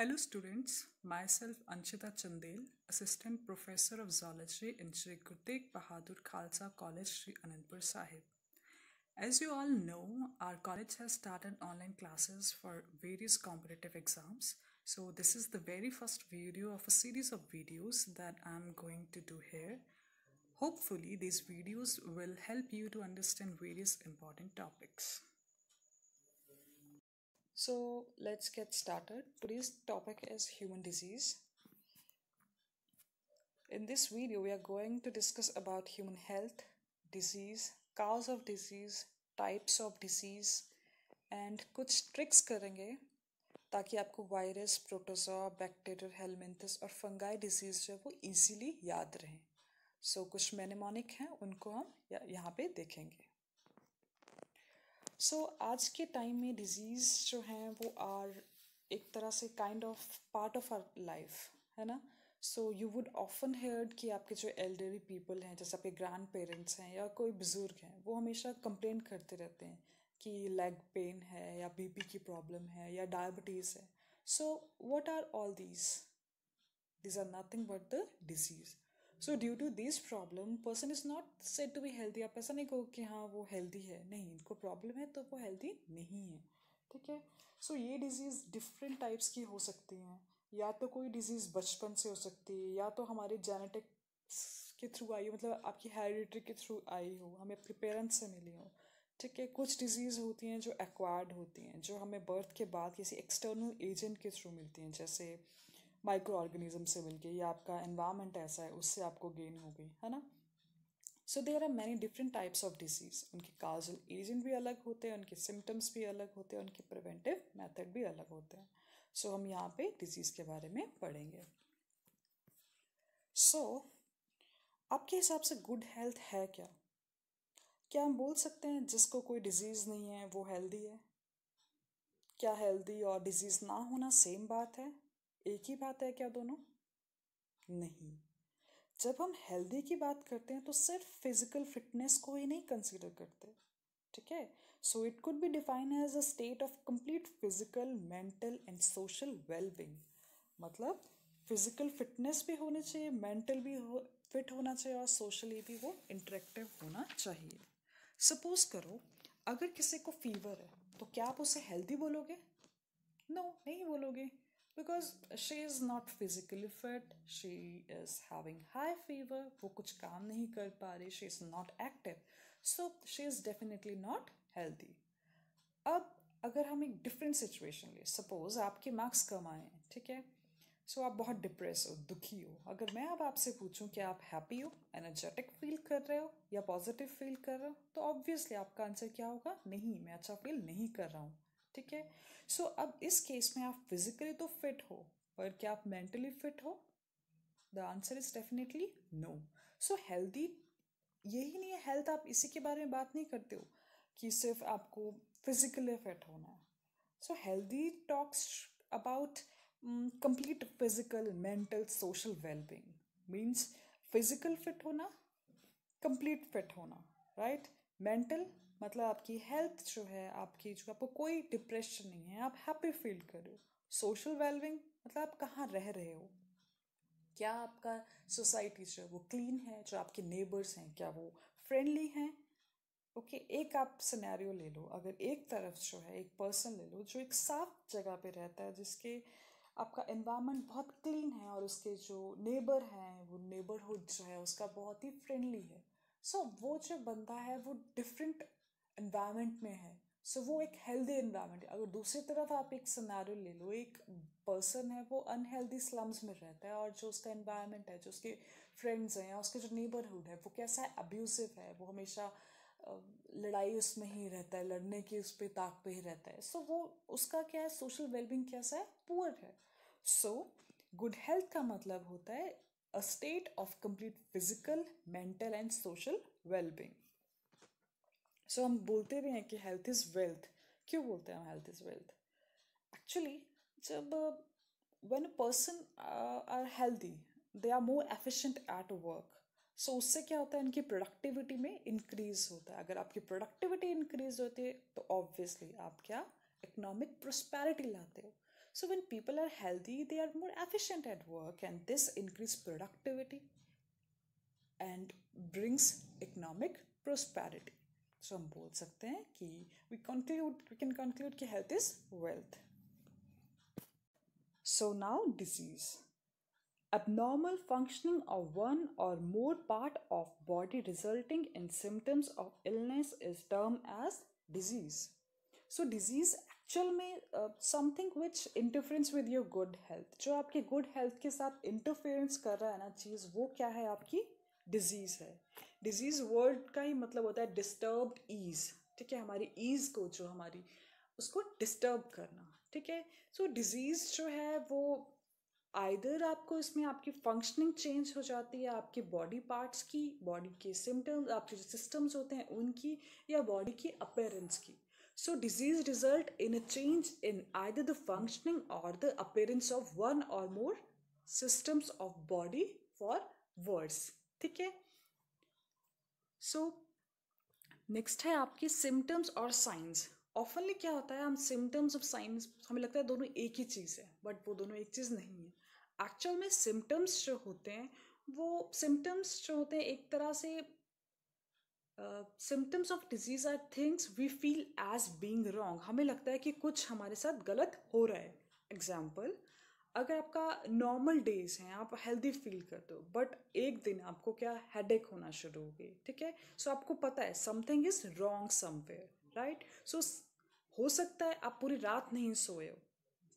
Hello students, myself Anshita Chandel, Assistant Professor of Zoology in Sri Guru Bahadur Khalsa College, Sri Anandpur Sahib. As you all know, our college has started online classes for various competitive exams. So this is the very first video of a series of videos that I'm going to do here. Hopefully, these videos will help you to understand various important topics. So let's get started. Today's topic is human disease. In this video, we are going to discuss about human health, disease, cause of disease, types of disease and kuch tricks karenge ताकि आपको virus protozoa bacterial helminths और fungi diseases जो है वो easily याद रहें सो so, कुछ मेनेमोनिक हैं उनको हम यहाँ पे देखेंगे सो so, आज के टाइम में डिजीज़ जो हैं वो आर एक तरह से kind of part of our life है ना so you would often heard कि आपके जो एल्डरली पीपल हैं जैसे आपके ग्रैंड पेरेंट्स हैं या कोई बुज़ुर्ग हैं वो हमेशा कंप्लेन करते रहते हैं कि लेग पेन है या बीपी की प्रॉब्लम है या डायबिटीज़ है so what are all these these are nothing but the disease so due to this problem person is not said to be healthy आप ऐसा नहीं कहो कि हाँ वो हेल्दी है नहीं इनको प्रॉब्लम है तो वो हेल्दी नहीं है ठीक है सो ये डिजीज़ डिफरेंट टाइप्स की हो सकती हैं या तो कोई डिजीज़ बचपन से हो सकती है या तो हमारे जेनेटिक्स के थ्रू आई हो मतलब आपकी हेरिडिटी के थ्रू आई हो हमें अपने पेरेंट्स से मिली हो ठीक है कुछ डिजीज़ होती हैं जो एक्वायर्ड होती हैं जो हमें बर्थ के बाद किसी एक्सटर्नल एजेंट के थ्रू मिलती हैं जैसे माइक्रो ऑर्गेनिज्म से मिलके या आपका एनवायरनमेंट ऐसा है उससे आपको गेन हो गई है ना so there are many different types of disease उनके काजल एजेंट भी अलग होते हैं उनके सिम्टम्स भी अलग होते हैं उनके प्रिवेंटिव मेथड भी अलग होते हैं सो so, हम यहाँ पे डिजीज़ के बारे में पढ़ेंगे सो so, आपके हिसाब से गुड हेल्थ है क्या क्या हम बोल सकते हैं जिसको कोई डिजीज़ नहीं है वो हेल्दी है क्या हेल्दी और डिजीज़ ना होना सेम बात है एक ही बात है क्या दोनों नहीं जब हम हेल्दी की बात करते हैं तो सिर्फ फिजिकल फिटनेस को ही नहीं कंसिडर करते ठीक है so it could be define as a state of complete physical mental and social wellbeing मतलब फिजिकल फिटनेस भी होनी चाहिए मेंटल भी हो फिट होना चाहिए और सोशली भी वो इंटरेक्टिव होना चाहिए सपोज करो अगर किसी को फीवर है तो क्या आप उसे हेल्दी बोलोगे नो no, नहीं बोलोगे because she is not physically fit she is having high fever वो कुछ काम नहीं कर पा रही she is not active so she is definitely not healthy अब अगर हम एक डिफरेंट सिचुएशन लें सपोज़ आपके मार्क्स कम आए हैं ठीक है सो so, आप बहुत डिप्रेस हो दुखी हो अगर मैं अब आपसे पूछूं कि आप हैप्पी हो एनर्जेटिक फील कर रहे हो या पॉजिटिव फील कर रहे हो तो ऑब्वियसली आपका आंसर क्या होगा नहीं मैं अच्छा फील नहीं कर रहा हूँ ठीक है सो so, अब इस केस में आप फिजिकली तो फिट हो पर क्या आप मेंटली फिट हो the answer is definitely no so healthy यही नहीं है हेल्थ आप इसी के बारे में बात नहीं करते हो कि सिर्फ आपको फिजिकली फिट होना है so healthy talks about complete physical mental social wellbeing means physical fit होना कंप्लीट फिट होना राइट मेंटल मतलब आपकी हेल्थ जो है आपकी जो आपको कोई डिप्रेशन नहीं है आप हैप्पी फील कर रहे हो सोशल वेलविंग मतलब आप कहाँ रह रहे हो क्या आपका सोसाइटी जो है वो क्लीन है जो आपके नेबर्स हैं क्या वो फ्रेंडली हैं ओके okay, एक आप सिनेरियो ले लो अगर एक तरफ जो है एक पर्सन ले लो जो एक साफ जगह पे रहता है जिसके आपका एनवायरनमेंट बहुत क्लीन है और उसके जो नेबर हैं वो नेबरहुड जो है उसका बहुत ही फ्रेंडली है सो so, वो जो बंदा है वो डिफरेंट इन्वायरमेंट में है सो so, वो एक हेल्दी इन्वायरमेंट है अगर दूसरी तरफ आप एक सनारो ले लो एक पर्सन है वो अनहेल्दी स्लम्स में रहता है और जो उसका इन्वायरमेंट है जो उसके फ्रेंड्स हैं या उसके जो नेबरहुड है वो कैसा है अब्यूसिव है वो हमेशा लड़ाई उसमें ही रहता है लड़ने की उस पर ताक पर ही रहता है सो so, वो उसका क्या है सोशल वेलबिंग कैसा है पुअर है सो गुड हेल्थ का मतलब होता है a state of complete physical mental and social wellbeing so हम बोलते भी हैं कि हेल्थ इज़ वेल्थ क्यों बोलते हैं हम हेल्थ इज़ वेल्थ एक्चुअली जब when a person are healthy they are more efficient at work so उससे क्या होता है इनकी प्रोडक्टिविटी में इंक्रीज होता है अगर आपकी प्रोडक्टिविटी इंक्रीज होती है तो ऑब्वियसली आप क्या इकोनॉमिक प्रोस्पैरिटी लाते हो so when people are healthy they are more efficient at work and this increase productivity and brings economic prosperity so हम बोल सकते हैं कि we conclude we can conclude कि health is wealth so now disease abnormal functioning of one or more part of body resulting in symptoms of illness is termed as disease so disease actual में something which interference with your good health जो आपके good health के साथ interference कर रहा है ना चीज़ वो क्या है आपकी डिजीज़ है डिजीज़ वर्ड का ही मतलब होता है डिस्टर्ब ईज़ ठीक है हमारी ईज़ को जो हमारी उसको डिस्टर्ब करना ठीक है सो डिज़ीज़ जो है वो आइदर आपको इसमें आपकी फंक्शनिंग चेंज हो जाती है आपके बॉडी पार्ट्स की बॉडी के सिम्टम्स आपके जो सिस्टम्स होते हैं उनकी या बॉडी की अपेयरेंस की so disease result in a change in either the functioning or the appearance of one or more systems of body for words ठीक है सो so, नेक्स्ट है आपके सिम्टम्स और साइंस ऑफनली क्या होता है हम सिम्टम्स ऑफ साइंस हमें लगता है दोनों एक ही चीज़ है बट वो दोनों एक चीज़ नहीं है एक्चुअल में सिम्टम्स जो होते हैं वो सिम्टम्स जो होते हैं एक तरह से symptoms of disease are things we feel as being wrong हमें लगता है कि कुछ हमारे साथ गलत हो रहा है एग्जाम्पल अगर आपका नॉर्मल डेज हैं आप हेल्दी फील कर दो बट एक दिन आपको क्या हेडेक होना शुरू हो गई ठीक है सो so, आपको पता है something is wrong somewhere right so हो सकता है आप पूरी रात नहीं सोए हो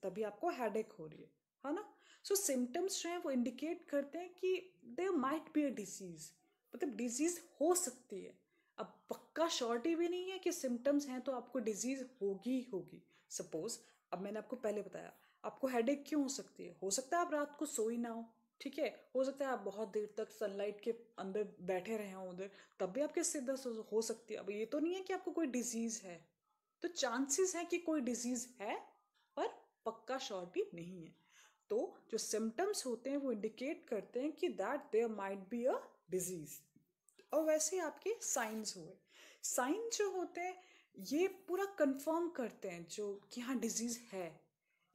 तभी आपको हेडेक हो रही है है ना सो सिम्टम्स जो हैं वो इंडिकेट करते हैं कि there might be a disease मतलब डिजीज़ हो सकती है अब पक्का श्योरिटी भी नहीं है कि सिम्टम्स हैं तो आपको डिजीज़ होगी होगी सपोज़ अब मैंने आपको पहले बताया आपको हेडेक क्यों हो सकती है हो सकता है आप रात को सोई ना हो ठीक है हो सकता है आप बहुत देर तक सनलाइट के अंदर बैठे रहे हों उधर तब भी आपके सिर दर्द हो सकती है अब ये तो नहीं है कि आपको कोई डिजीज़ है तो चांसेस है कि कोई डिजीज़ है पर पक्का श्योरिटी नहीं है तो जो सिम्टम्स होते हैं वो इंडिकेट करते हैं कि that there might be a disease और वैसे आपके साइंस हुए साइंस जो होते हैं ये पूरा कंफर्म करते हैं जो कि हाँ डिजीज़ है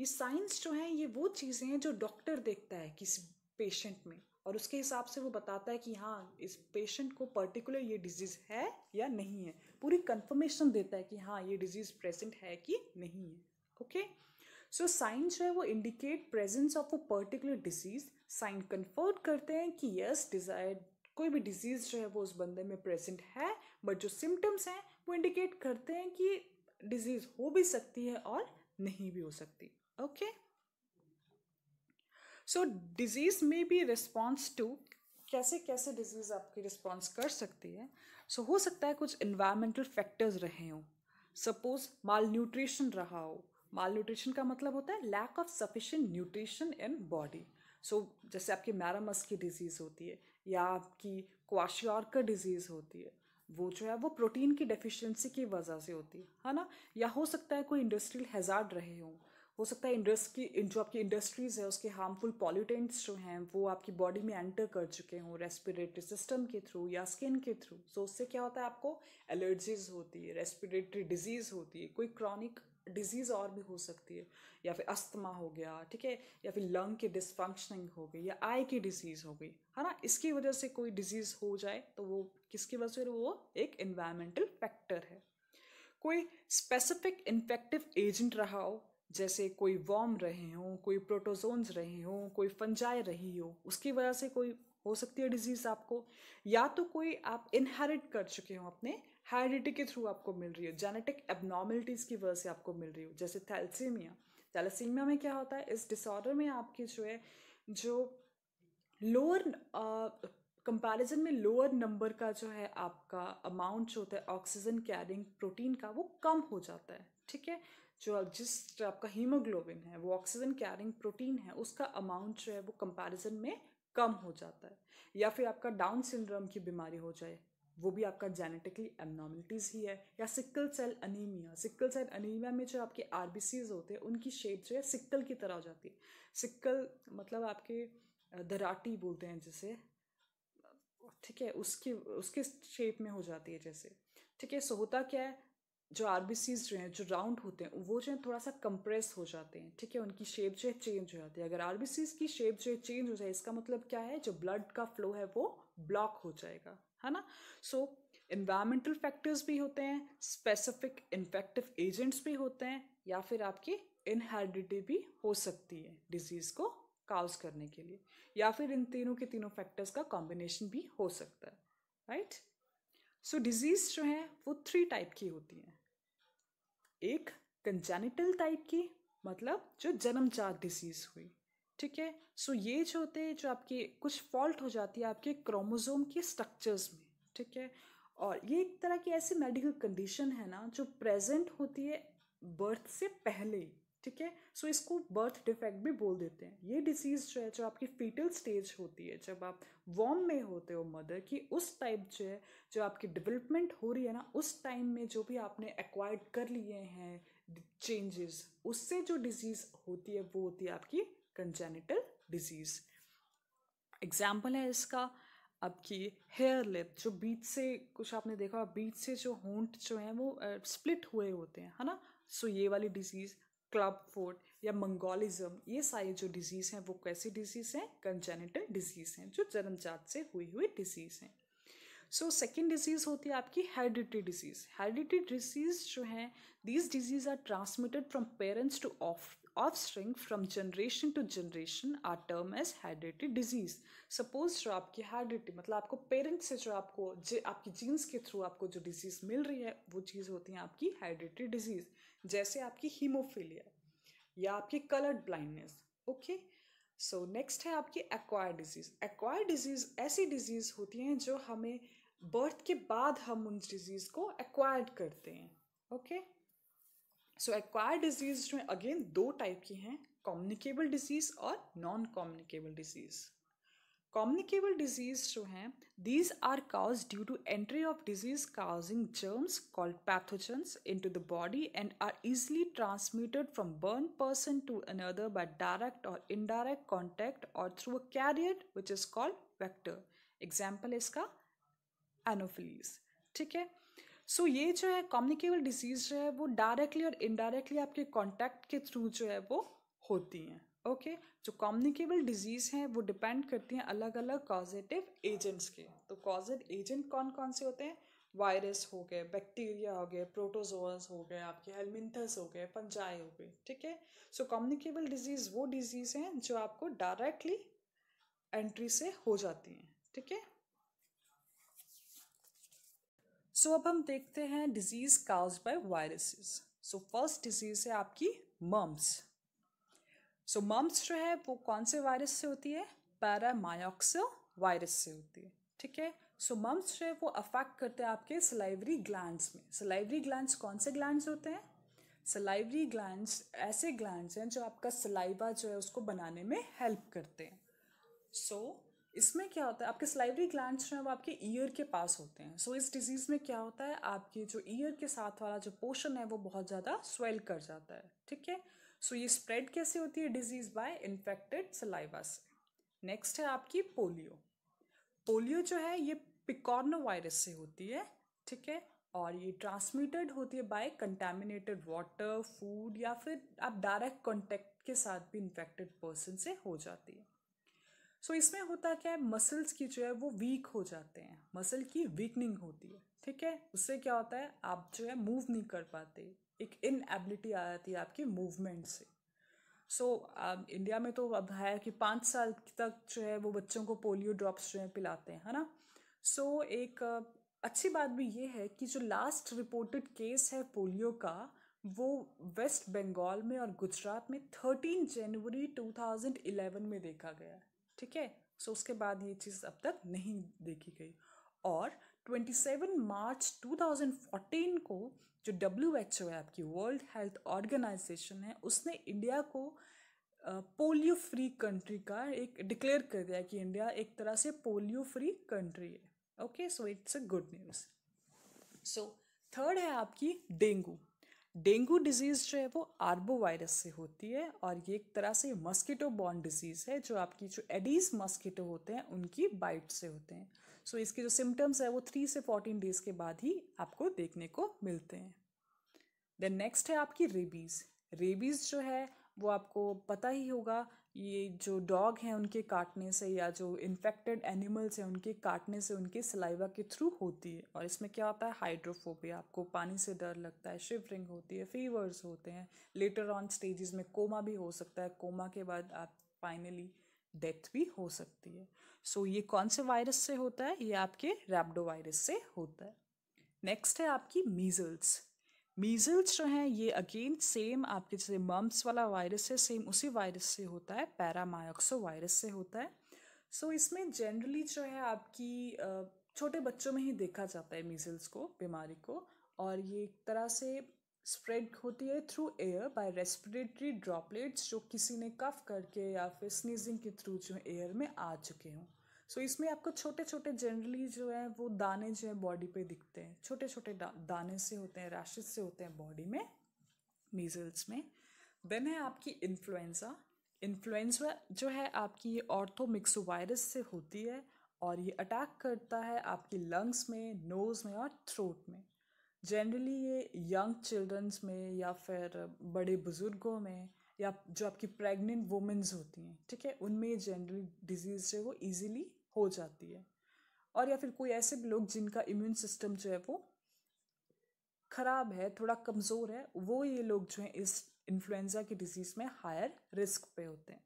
ये साइंस जो है ये वो चीज़ें हैं जो डॉक्टर देखता है किसी पेशेंट में और उसके हिसाब से वो बताता है कि हाँ इस पेशेंट को पर्टिकुलर ये डिजीज़ है या नहीं है पूरी कंफर्मेशन देता है कि हाँ ये डिजीज़ प्रेजेंट है कि नहीं है ओके सो साइंस जो है वो indicate presence of a particular disease sign confirm करते हैं कि यस डिजायर कोई भी डिजीज़ जो है वो उस बंदे में प्रेजेंट है बट जो सिम्टम्स हैं वो इंडिकेट करते हैं कि डिजीज़ हो भी सकती है और नहीं भी हो सकती okay सो डिजीज में भी रिस्पॉन्स टू कैसे कैसे डिजीज आपकी रिस्पॉन्स कर सकती है सो so, हो सकता है कुछ इन्वायरमेंटल फैक्टर्स रहे हों सपोज माल न्यूट्रिशन रहा हो माल न्यूट्रिशन का मतलब होता है lack of sufficient nutrition in body so जैसे आपकी मैरामस की डिजीज़ होती है या आपकी क्वाशियोर्कर डिजीज़ होती है वो जो है वो प्रोटीन की डेफिशिएंसी की वजह से होती है है ना या हो सकता है कोई इंडस्ट्रियल हेजार्ड रहे हों हो सकता है इंडस्ट्री जो आपकी इंडस्ट्रीज़ है उसके हार्मफुल पॉल्यूटेंट्स जो हैं वो आपकी बॉडी में एंटर कर चुके हों रेस्पिरेटरी सिस्टम के थ्रू या स्किन के थ्रू सो उससे क्या होता है आपको एलर्जीज होती है रेस्पिरेटरी डिजीज़ होती है कोई क्रॉनिक डिजीज़ और भी हो सकती है या फिर अस्थमा हो गया ठीक है या फिर लंग की डिसफंक्शनिंग हो गई या आई की डिजीज़ हो गई है ना इसकी वजह से कोई डिजीज़ हो जाए तो वो किसकी वजह से वो एक इन्वायरमेंटल फैक्टर है कोई स्पेसिफिक इन्फेक्टिव एजेंट रहा हो जैसे कोई वॉर्म रहे हों कोई प्रोटोजोन्स रहे हों कोई फंजाई रही हो उसकी वजह से कोई हो सकती है डिजीज़ आपको या तो कोई आप इनहेरिट कर चुके हो अपने हेरिडिटी के थ्रू आपको मिल रही हो जेनेटिक एबनॉर्मिलिटीज की वजह से आपको मिल रही हो जैसे थैलसीमिया थैलसीमिया में क्या होता है इस डिसऑर्डर में आपकी जो है जो लोअर कंपैरिजन में लोअर नंबर का जो है आपका अमाउंट जो होता है ऑक्सीजन कैरिंग प्रोटीन का वो कम हो जाता है ठीक है जो जिस आपका हीमोग्लोबिन है वो ऑक्सीजन कैरिंग प्रोटीन है उसका अमाउंट जो है वो कंपैरिजन में कम हो जाता है या फिर आपका डाउन सिंड्रोम की बीमारी हो जाए वो भी आपका जेनेटिकली एबनॉर्मलिटीज़ ही है या sickle cell anaemia sickle cell anaemia में जो आपके आर होते हैं उनकी शेप जो है सिक्कल की तरह हो जाती है सिक्कल मतलब आपके धराटी बोलते हैं जैसे ठीक है उसकी उसके शेप में हो जाती है जैसे ठीक है सो होता क्या है जो आर जो हैं जो राउंड होते हैं वो जो है थोड़ा सा कंप्रेस हो जाते हैं ठीक है उनकी शेप जो है चेंज हो जाती है अगर आर की शेप जो है चेंज हो जाए इसका मतलब क्या है जो ब्लड का फ्लो है वो ब्लॉक हो जाएगा है ना सो इन्वायरमेंटल फैक्टर्स भी होते हैं स्पेसिफिक इन्फेक्टिव एजेंट्स भी होते हैं या फिर आपकी इनहेरिडिटी भी हो सकती है डिजीज़ को काउज करने के लिए या फिर इन तीनों के तीनों फैक्टर्स का कॉम्बिनेशन भी हो सकता है राइट सो डिजीज़ जो है वो थ्री टाइप की होती हैं एक कंजेनिटल टाइप की मतलब जो जन्मजात डिसीज़ हुई ठीक है सो ये जो होते हैं जो आपके कुछ फॉल्ट हो जाती है आपके क्रोमोजोम के स्ट्रक्चर्स में ठीक है और ये एक तरह की ऐसी मेडिकल कंडीशन है ना जो प्रेजेंट होती है बर्थ से पहले ठीक है सो इसको बर्थ डिफेक्ट भी बोल देते हैं ये डिसीज़ जो है जो आपकी फीटल स्टेज होती है जब आप वॉम में होते हो मदर की उस टाइप जो है जो आपकी डेवलपमेंट हो रही है ना उस टाइम में जो भी आपने एक्वायर्ड कर लिए हैं चेंजेस उससे जो डिजीज़ होती है वो होती है आपकी कंजेनिटल डिजीज़ एग्जाम्पल है इसका आपकी हेयर लिप जो बीच से कुछ आपने देखा बीच से जो होंट जो है वो स्प्लिट हुए होते हैं है ना सो so, ये वाली डिजीज़ क्लब फूड या मंगोलिज्म ये सारी जो डिजीज़ हैं वो कैसी डिजीज़ हैं कंजेनेटल डिजीज़ हैं जो जन्मजात से हुई हुई डिजीज़ हैं सो सेकेंड डिजीज़ होती है आपकी हेरिडिटरी डिजीज़ हेरिडिटरी डिजीज़ जो हैं these disease are transmitted from parents to of offspring from generation to generation are term as hereditary disease suppose जो आपकी heredity मतलब आपको पेरेंट्स से जो आपको जे, आपकी जीन्स के थ्रू आपको जो डिजीज़ मिल रही है वो चीज़ होती है आपकी हेरिडिटरी डिजीज़ जैसे आपकी हीमोफीलिया या आपकी coloured blindness okay so next है आपकी एक्वायर डिजीज़ एक्वायर डिजीज़ ऐसी डिजीज़ होती हैं जो हमें बर्थ के बाद हम उन डिजीज़ को एक्वायर्ड करते हैं okay okay? So acquire disease में अगेन दो टाइप की हैं कॉम्युनिकेबल डिजीज और non communicable disease communicable disease जो हैं these are caused due to entry of disease causing germs called pathogens into the body and are easily transmitted from burn person to another by direct or indirect contact or through a carrier which is called vector example इसका anopheles ठीक है so so, ये जो है communicable disease जो है वो directly और इनडायरेक्टली आपके कॉन्टैक्ट के थ्रू जो है वो होती हैं ओके okay? जो कॉम्युनिकेबल डिजीज़ हैं वो डिपेंड करती हैं अलग अलग कॉजेटिव एजेंट्स के तो कॉजेट एजेंट कौन कौन से होते हैं वायरस हो गए बैक्टीरिया हो गए प्रोटोजोअस हो गए आपके हेलमिंथस हो गए पंजाई हो गए ठीक है सो कम्युनिकेबल डिजीज़ वो डिजीज़ हैं जो आपको डायरेक्टली एंट्री से हो जाती हैं ठीक है सो so, अब हम देखते हैं disease caused by viruses so first disease है आपकी मम्स सो मम्स जो है वो कौन से वायरस से होती है पैरामायोक्सो वायरस से होती है ठीक है सो मम्स जो है वो अफेक्ट करते हैं आपके सलाइवरी ग्लैंड्स में सलाइवरी ग्लैंड्स कौन से ग्लैंड्स होते हैं सलाइवरी ग्लैंड्स ऐसे ग्लैंड्स हैं जो आपका सलाइवा जो है उसको बनाने में हेल्प करते हैं सो so, इसमें क्या होता है आपके स्लाइवरी ग्लैंड्स जो हैं वो आपके ईयर के पास होते हैं सो so, इस डिजीज़ में क्या होता है आपके जो ईयर के साथ वाला जो पोर्शन है वो बहुत ज़्यादा स्वेल कर जाता है ठीक है सो ये स्प्रेड कैसे होती है डिजीज़ बाय इन्फेक्टेड सलाइवा से नेक्स्ट है आपकी पोलियो पोलियो जो है ये पिकॉर्नो वायरस से होती है ठीक है और ये ट्रांसमिटेड होती है बाय कंटेमिनेटेड वाटर फूड या फिर आप डायरेक्ट कॉन्टेक्ट के साथ भी इन्फेक्टेड पर्सन से हो जाती है सो so, इसमें होता क्या है मसल्स की जो है वो वीक हो जाते हैं मसल की वीकनिंग होती है ठीक है उससे क्या होता है आप जो है मूव नहीं कर पाते एक इनएबिलिटी आ जाती है आपकी मूवमेंट से सो so, इंडिया में तो अब है कि पाँच साल तक जो है वो बच्चों को पोलियो ड्रॉप्स जो है पिलाते हैं है ना सो so, एक अच्छी बात भी ये है कि जो लास्ट रिपोर्टेड केस है पोलियो का वो वेस्ट बंगाल में और गुजरात में थर्टीन जनवरी टू में देखा गया है ठीक है सो उसके बाद ये चीज़ अब तक नहीं देखी गई और 27 मार्च 2014 को जो डब्ल्यू एच ओ है आपकी वर्ल्ड हेल्थ ऑर्गेनाइजेशन है उसने इंडिया को पोलियो फ्री कंट्री का एक डिक्लेयर कर दिया कि इंडिया एक तरह से पोलियो फ्री कंट्री है okay so it's a good news so third है आपकी डेंगू डेंगू डिजीज़ जो है वो आर्बो वायरस से होती है और ये एक तरह से मस्कीटो बॉर्न डिजीज़ है जो आपकी जो एडीज मस्कीटो होते हैं उनकी बाइट से होते हैं सो so, इसके जो सिम्टम्स है वो थ्री से फोर्टीन डेज़ के बाद ही आपको देखने को मिलते हैं देन नेक्स्ट है आपकी रेबीज़ रेबीज़ जो है वो आपको पता ही होगा ये जो डॉग हैं उनके काटने से या जो इन्फेक्टेड एनिमल्स हैं उनके काटने से उनके सलाइवा के थ्रू होती है और इसमें क्या होता है हाइड्रोफोबिया आपको पानी से डर लगता है शिवरिंग होती है फीवर्स होते हैं लेटर ऑन स्टेजेस में कोमा भी हो सकता है कोमा के बाद आप फाइनली डेथ भी हो सकती है सो so, ये कौन से वायरस से होता है ये आपके रैपडो वायरस से होता है नेक्स्ट है आपकी मीजल्स मीजल्स जो हैं ये अगेन सेम आपके जैसे मम्स वाला वायरस है सेम उसी वायरस से होता है पैरामायोक्सो वायरस से होता है सो so, इसमें जनरली जो है आपकी छोटे बच्चों में ही देखा जाता है मीजल्स को बीमारी को और ये एक तरह से स्प्रेड होती है through air by respiratory droplets जो किसी ने कफ करके या फिर स्नीजिंग के थ्रू जो एयर में आ चुके हों सो so, इसमें आपको छोटे छोटे जनरली जो है वो दाने जो है बॉडी पे दिखते हैं छोटे छोटे दा, दाने से होते हैं रैशेज से होते हैं बॉडी में मीजल्स में देन है आपकी इन्फ्लुएंजा इन्फ्लुएंजा जो है आपकी ये ऑर्थोमिक्स वायरस से होती है और ये अटैक करता है आपकी लंग्स में नोज़ में और थ्रोट में जनरली ये यंग चिल्ड्रंस में या फिर बड़े बुज़ुर्गों में या जो आपकी प्रेग्नेंट वुमेंस होती हैं ठीक है उनमें ये जनरल डिजीज़ जो है वो ईजिली हो जाती है और या फिर कोई ऐसे भी लोग जिनका इम्यून सिस्टम जो है वो ख़राब है थोड़ा कमज़ोर है वो ये लोग जो हैं इस इन्फ्लुएंज़ा की डिज़ीज़ में हायर रिस्क पे होते हैं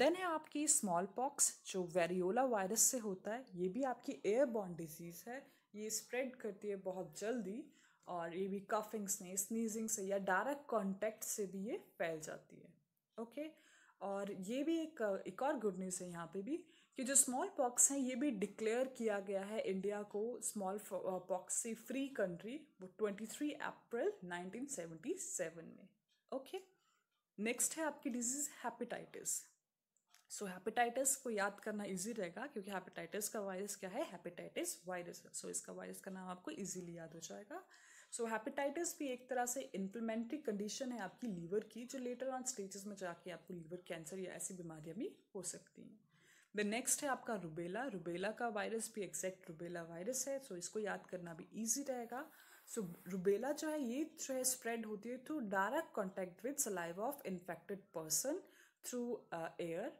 देन है आपकी स्मॉल पॉक्स जो वेरियोला वायरस से होता है ये भी आपकी एयरबॉर्न डिजीज़ है ये स्प्रेड करती है बहुत जल्दी और ये भी कफिंग से स्नीजिंग से या डायरेक्ट कॉन्टैक्ट से भी ये फैल जाती है ओके और ये भी एक एक और गुड न्यूज़ है यहाँ पे भी कि जो स्मॉल पॉक्स हैं ये भी डिक्लेयर किया गया है इंडिया को स्मॉल पॉक्स से फ्री कंट्री वो twenty three April nineteen seventy seven में ओके नेक्स्ट है आपकी डिजीज़ हैपेटाइटिस सो हैपेटाइटिस को याद करना इजी रहेगा क्योंकि हैपेटाइटिस का वायरस क्या है हैपेटाइटिस वायरस सो so, इसका वायरस का नाम आपको इजीली याद हो जाएगा सो हैपेटाइटिस भी एक तरह से इम्प्लीमेंट्री कंडीशन है आपकी लीवर की जो लेटर ऑन स्टेजेस में जाके आपको लीवर कैंसर या ऐसी बीमारियाँ भी हो सकती हैं द नेक्स्ट है आपका रुबेला रुबेला का वायरस भी एग्जैक्ट रुबेला वायरस है सो so इसको याद करना भी ईजी रहेगा सो so, रुबेला जो है ये जो है स्प्रेड होती है through direct contact with saliva of infected person through air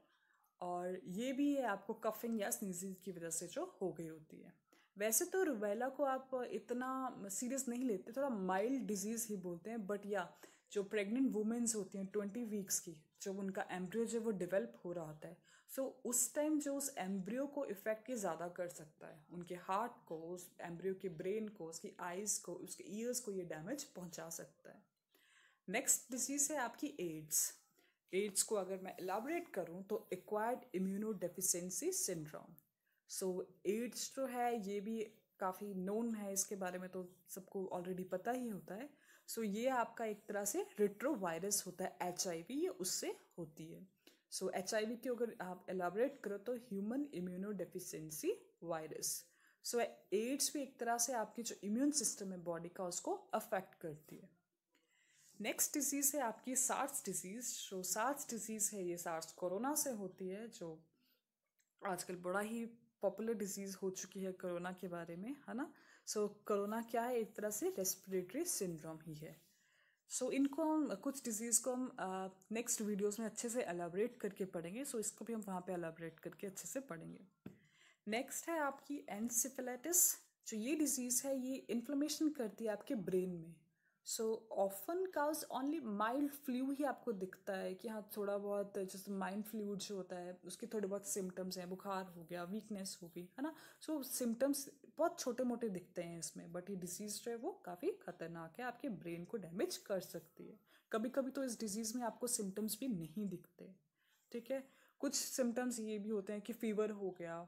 और ये भी है आपको कफिंग या स्नीजिंग की वजह से जो हो गई होती है वैसे तो रुबैला को आप इतना सीरियस नहीं लेते थोड़ा माइल्ड डिजीज़ ही बोलते हैं बट या जो प्रेग्नेंट वुमेंस होती हैं ट्वेंटी वीक्स की जब उनका एम्ब्रियो जो वो डेवलप हो रहा होता है सो so, उस टाइम जो उस एम्ब्रियो को इफ़ेक्ट ये ज़्यादा कर सकता है उनके हार्ट को उस एम्ब्रियो के ब्रेन को उसकी आइज़ को उसके ईयर्स को ये डैमेज पहुंचा सकता है नेक्स्ट डिजीज़ है आपकी एड्स एड्स को अगर मैं एलाबरेट करूँ तो acquired immunodeficiency syndrome so so, AIDS जो है ये भी काफ़ी नोन है इसके बारे में तो सबको ऑलरेडी पता ही होता है सो so, ये आपका एक तरह से रिट्रोवायरस होता है एच ये उससे होती है सो एच आई वी की अगर आप एलाबरेट करो तो human immunodeficiency virus so AIDS भी एक तरह से आपकी जो इम्यून सिस्टम है बॉडी का उसको अफेक्ट करती है नेक्स्ट डिजीज़ है आपकी सार्स डिजीज़ जो सार्स डिजीज़ है ये सार्स कोरोना से होती है जो आजकल बड़ा ही पॉपुलर डिजीज़ हो चुकी है कोरोना के बारे में है ना सो so, कोरोना क्या है एक तरह से रेस्पिरेटरी सिंड्रोम ही है सो so, इनको हम कुछ डिजीज़ को हम नेक्स्ट uh, वीडियोस में अच्छे से एलाबरेट करके पढ़ेंगे सो so, इसको भी हम वहाँ पे एलाबरेट करके अच्छे से पढ़ेंगे नेक्स्ट है आपकी एनसिफिलाइटिस जो ये डिजीज़ है ये इन्फ्लोमेशन करती है आपके ब्रेन में so often cause only mild flu ही आपको दिखता है कि हाँ थोड़ा बहुत जैसे माइंड फ्लू जो होता है उसके थोड़े बहुत सिम्टम्स हैं बुखार हो गया वीकनेस हो गई है ना सो सिम्टम्स बहुत छोटे मोटे दिखते हैं इसमें बट ये डिजीज़ जो है वो काफ़ी खतरनाक है आपके ब्रेन को डैमेज कर सकती है कभी कभी तो इस डिजीज़ में आपको सिम्टम्स भी नहीं दिखते ठीक है कुछ सिम्टम्स ये भी होते हैं कि फीवर हो गया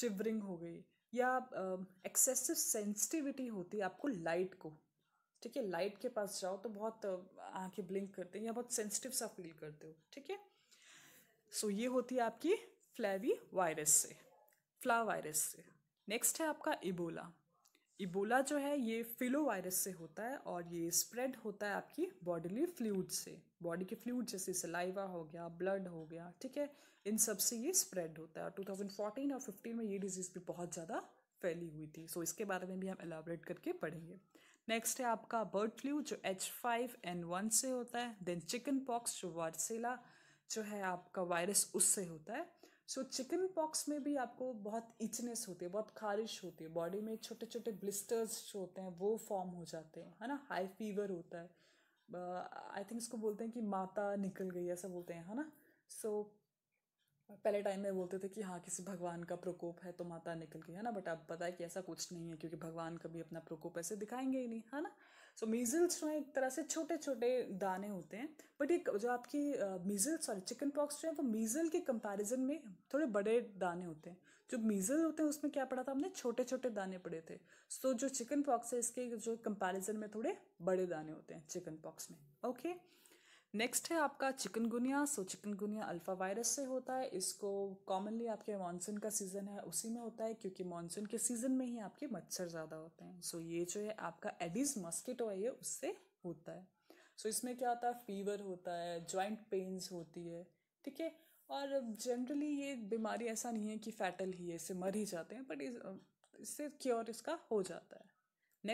शिवरिंग हो गई या एक्सेसिव सेंसिटिविटी होती है आपको लाइट को ठीक है लाइट के पास जाओ तो बहुत आंखें ब्लिंक करते हैं या बहुत सेंसिटिव सा फील करते हो ठीक है सो ये होती है आपकी फ्लैवी वायरस से फ्ला वायरस से नेक्स्ट है आपका इबोला इबोला जो है ये फिलो वायरस से होता है और ये स्प्रेड होता है आपकी बॉडीली फ्लूड से बॉडी के फ्लूड जैसे सलाइवा हो गया ब्लड हो गया ठीक है इन सब से ये स्प्रेड होता है और 2014 और 15 में ये डिजीज़ भी बहुत ज़्यादा फैली हुई थी सो so, इसके बारे में भी हम एलाबरेट करके पढ़ेंगे नेक्स्ट है आपका बर्ड फ्लू जो एच फाइव एन वन से होता है देन चिकन पॉक्स जो वारसेला जो है आपका वायरस उससे होता है सो चिकन पॉक्स में भी आपको बहुत इचनेस होती है बहुत खारिश होती है बॉडी में छोटे छोटे ब्लिस्टर्स जो होते हैं वो फॉर्म हो जाते हैं है ना हाई फीवर होता है आई uh, थिंक इसको बोलते हैं कि माता निकल गई ऐसा बोलते हैं है ना सो so, पहले टाइम में बोलते थे कि हाँ किसी भगवान का प्रकोप है तो माता निकल गई है ना बट अब पता है कि ऐसा कुछ नहीं है क्योंकि भगवान कभी अपना प्रकोप ऐसे दिखाएंगे ही नहीं है ना सो so, मीजल्स जो है एक तरह से छोटे छोटे दाने होते हैं बट ये जो आपकी मीजल्स सॉरी चिकन पॉक्स जो है वो मीजल के कंपेरिजन में थोड़े बड़े दाने होते हैं जो मीजल होते हैं उसमें क्या पड़ा था हमने छोटे छोटे दाने पड़े थे सो so, जो चिकन पॉक्स है इसके जो कंपेरिजन में थोड़े बड़े दाने होते हैं चिकन पॉक्स में ओके okay? नेक्स्ट है आपका chikungunya so chikungunya alpha virus से होता है इसको कॉमनली आपके मानसून का सीज़न है उसी में होता है क्योंकि मानसून के सीज़न में ही आपके मच्छर ज़्यादा होते हैं सो so, ये जो है आपका एडिस मस्किटो है ये उससे होता है सो so, इसमें क्या होता है फीवर होता है जॉइंट पेन्स होती है ठीक है और जनरली ये बीमारी ऐसा नहीं है कि फैटल ही है इससे मर ही जाते हैं बट इससे क्योर इसका हो जाता है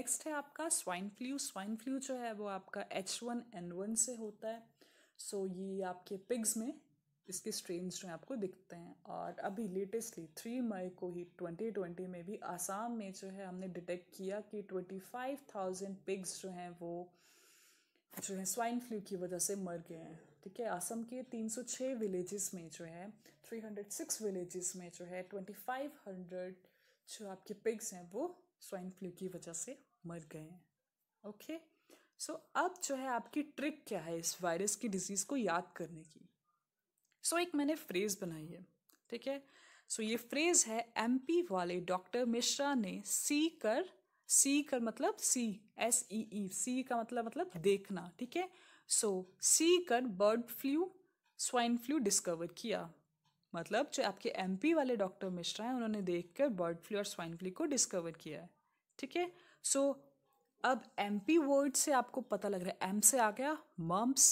नेक्स्ट है आपका स्वाइन फ्लू स्वाइन फ्लू जो है वो आपका एच वन एन वन से होता है सो so, ये आपके पिग्स में इसके स्ट्रेन्स जो हैं आपको दिखते हैं और अभी लेटेस्टली थ्री मई को ही ट्वेंटी ट्वेंटी में भी आसाम में जो है हमने डिटेक्ट किया कि ट्वेंटी फाइव थाउजेंड पिग्स जो हैं वो जो है स्वाइन फ्लू की वजह से मर गए हैं ठीक है आसाम के तीन सौ छः विलेजेस में जो है थ्री हंड्रेड सिक्स विलेजेस में जो है ट्वेंटी फाइव हंड्रेड जो आपके पिग्स हैं वो स्वाइन फ्लू की वजह से मर गए हैं ओके okay? सो so, अब जो है आपकी ट्रिक क्या है इस वायरस की डिजीज़ को याद करने की सो so, एक मैंने फ्रेज़ बनाई है ठीक है सो so, ये फ्रेज़ है एम वाले डॉक्टर मिश्रा ने सी कर सी कर मतलब सी एस ई ई सी का मतलब मतलब देखना ठीक है सो सी कर bird flu swine flu discover किया मतलब जो आपके पी वाले डॉक्टर मिश्रा हैं उन्होंने देख कर बर्ड फ्लू और स्वाइन फ्लू को डिस्कवर किया है ठीक है सो अब एम पी वर्ड से आपको पता लग रहा है एम से आ गया मम्स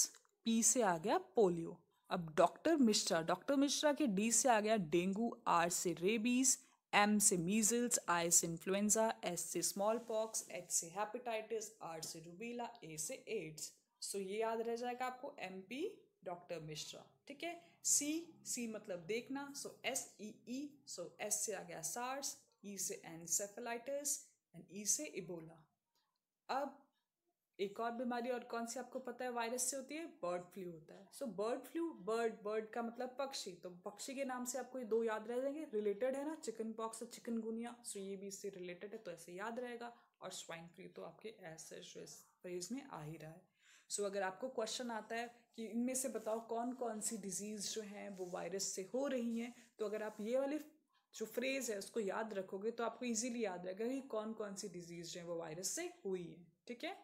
पी से आ गया पोलियो अब डॉक्टर मिश्रा डॉक्टर मिश्रा के डी से आ गया डेंगू आर से रेबीज एम से मीजल्स आई से इन्फ्लुएंजा एस से स्मॉल पॉक्स एच से हेपेटाइटिस आर से रूबीला ए से एड्स सो ये याद रह जाएगा आपको एम पी डॉक्टर मिश्रा ठीक है सी सी मतलब देखना सो एस ई ई सो एस से आ गया सार्स ई e से एनसेफेलाइटिस एंड ई से इबोला अब एक और बीमारी और कौन सी आपको पता है वायरस से होती है बर्ड फ्लू होता है so bird flu bird bird का मतलब पक्षी तो पक्षी के नाम से आपको ये दो याद रह जाएंगे रिलेटेड है ना चिकन पॉक्स और चिकन गुनिया सो ये भी इससे रिलेटेड है तो ऐसे याद रहेगा और स्वाइन फ्लू तो आपके ऐसे फ्रेज में आ ही रहा है सो so, अगर आपको क्वेश्चन आता है कि इनमें से बताओ कौन कौन सी डिजीज़ जो हैं वो वायरस से हो रही हैं तो अगर आप ये वाले जो फ्रेज है उसको याद रखोगे तो आपको इजीली याद रहेगा कि कौन कौन सी डिजीज है वो वायरस से हुई है ठीक है